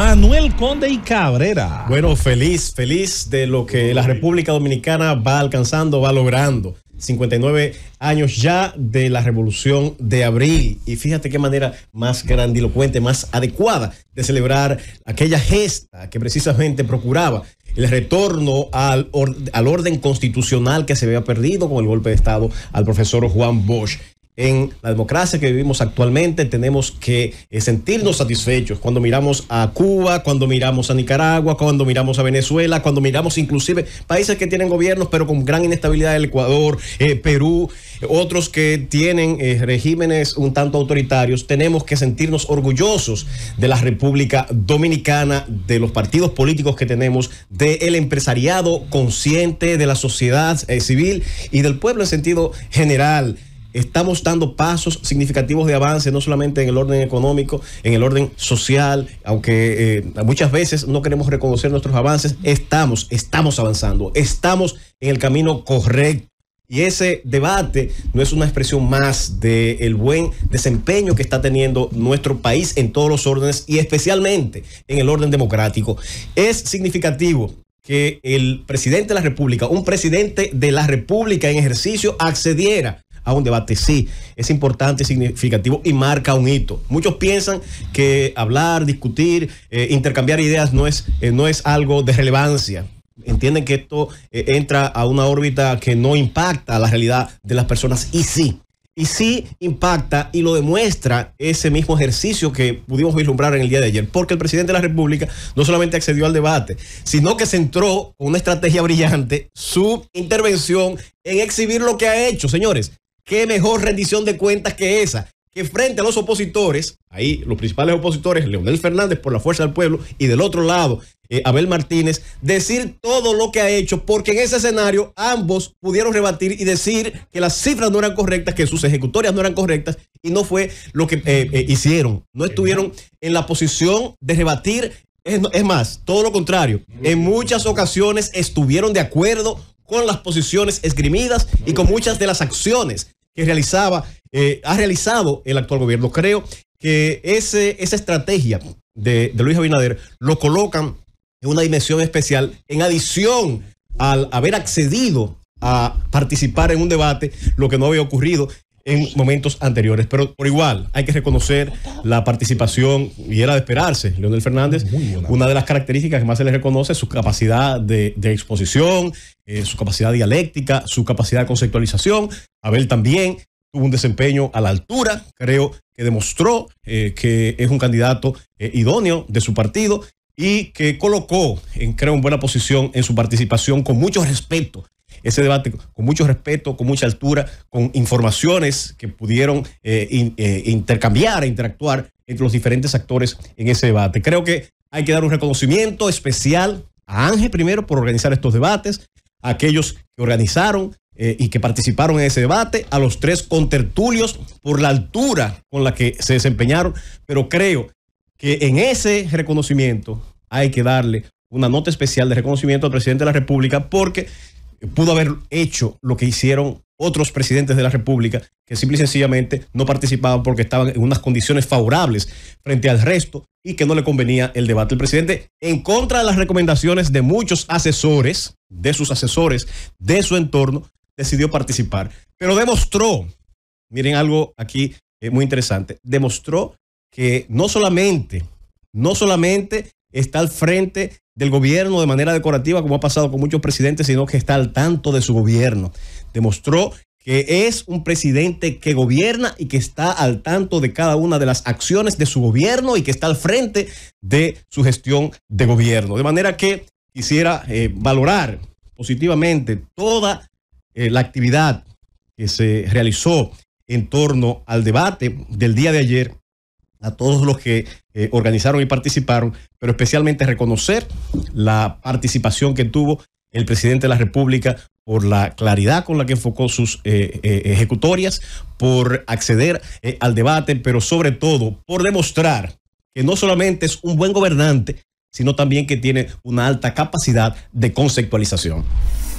Manuel Conde y Cabrera. Bueno, feliz, feliz de lo que la República Dominicana va alcanzando, va logrando. 59 años ya de la revolución de abril. Y fíjate qué manera más grandilocuente, más adecuada de celebrar aquella gesta que precisamente procuraba el retorno al, al orden constitucional que se había perdido con el golpe de Estado al profesor Juan Bosch en la democracia que vivimos actualmente tenemos que eh, sentirnos satisfechos cuando miramos a Cuba, cuando miramos a Nicaragua, cuando miramos a Venezuela, cuando miramos inclusive países que tienen gobiernos pero con gran inestabilidad, el Ecuador, eh, Perú, otros que tienen eh, regímenes un tanto autoritarios, tenemos que sentirnos orgullosos de la República Dominicana, de los partidos políticos que tenemos, del empresariado consciente, de la sociedad civil y del pueblo en sentido general estamos dando pasos significativos de avance, no solamente en el orden económico, en el orden social, aunque eh, muchas veces no queremos reconocer nuestros avances, estamos, estamos avanzando, estamos en el camino correcto. Y ese debate no es una expresión más del el buen desempeño que está teniendo nuestro país en todos los órdenes y especialmente en el orden democrático. Es significativo que el presidente de la República, un presidente de la República en ejercicio, accediera un debate. Sí, es importante, significativo y marca un hito. Muchos piensan que hablar, discutir, eh, intercambiar ideas no es, eh, no es algo de relevancia entienden que esto eh, entra a una órbita que no impacta la realidad de las personas y sí. Y sí impacta y lo demuestra ese mismo ejercicio que pudimos vislumbrar en el día de ayer, porque el presidente de la República no solamente accedió al debate, sino que centró con una estrategia brillante su intervención en exhibir lo que ha hecho. Señores, qué mejor rendición de cuentas que esa. Que frente a los opositores, ahí los principales opositores, Leonel Fernández por la Fuerza del Pueblo y del otro lado, eh, Abel Martínez, decir todo lo que ha hecho, porque en ese escenario ambos pudieron rebatir y decir que las cifras no eran correctas, que sus ejecutorias no eran correctas y no fue lo que eh, eh, hicieron. No estuvieron en la posición de rebatir. Es, es más, todo lo contrario. En muchas ocasiones estuvieron de acuerdo con las posiciones esgrimidas y con muchas de las acciones realizaba, eh, ha realizado el actual gobierno. Creo que ese, esa estrategia de Luis Abinader lo colocan en una dimensión especial en adición al haber accedido a participar en un debate, lo que no había ocurrido en momentos anteriores. Pero por igual, hay que reconocer la participación, y era de esperarse, Leonel Fernández. Una de las características que más se le reconoce es su capacidad de, exposición, eh, su capacidad dialéctica, su capacidad de conceptualización. Abel también tuvo un desempeño a la altura, creo que demostró eh, que es un candidato eh, idóneo de su partido y que colocó en creo en buena posición en su participación con mucho respeto ese debate con mucho respeto, con mucha altura, con informaciones que pudieron eh, eh, intercambiar e interactuar entre los diferentes actores en ese debate. Creo que hay que dar un reconocimiento especial a Ángel primero por organizar estos debates, a aquellos que organizaron eh, y que participaron en ese debate, a los tres contertulios por la altura con la que se desempeñaron, pero creo que en ese reconocimiento hay que darle una nota especial de reconocimiento al presidente de la República porque pudo haber hecho lo que hicieron otros presidentes de la República que simple y sencillamente no participaban porque estaban en unas condiciones favorables frente al resto y que no le convenía el debate. El presidente, en contra de las recomendaciones de muchos asesores, de sus asesores, de su entorno, decidió participar. Pero demostró, miren algo aquí eh, muy interesante, demostró que no solamente, no solamente está al frente del gobierno de manera decorativa, como ha pasado con muchos presidentes, sino que está al tanto de su gobierno. Demostró que es un presidente que gobierna y que está al tanto de cada una de las acciones de su gobierno y que está al frente de su gestión de gobierno. De manera que quisiera eh, valorar positivamente toda eh, la actividad que se realizó en torno al debate del día de ayer a todos los que eh, organizaron y participaron, pero especialmente reconocer la participación que tuvo el presidente de la República por la claridad con la que enfocó sus eh, eh, ejecutorias, por acceder al debate, pero sobre todo por demostrar que no solamente es un buen gobernante, sino también que tiene una alta capacidad de conceptualización.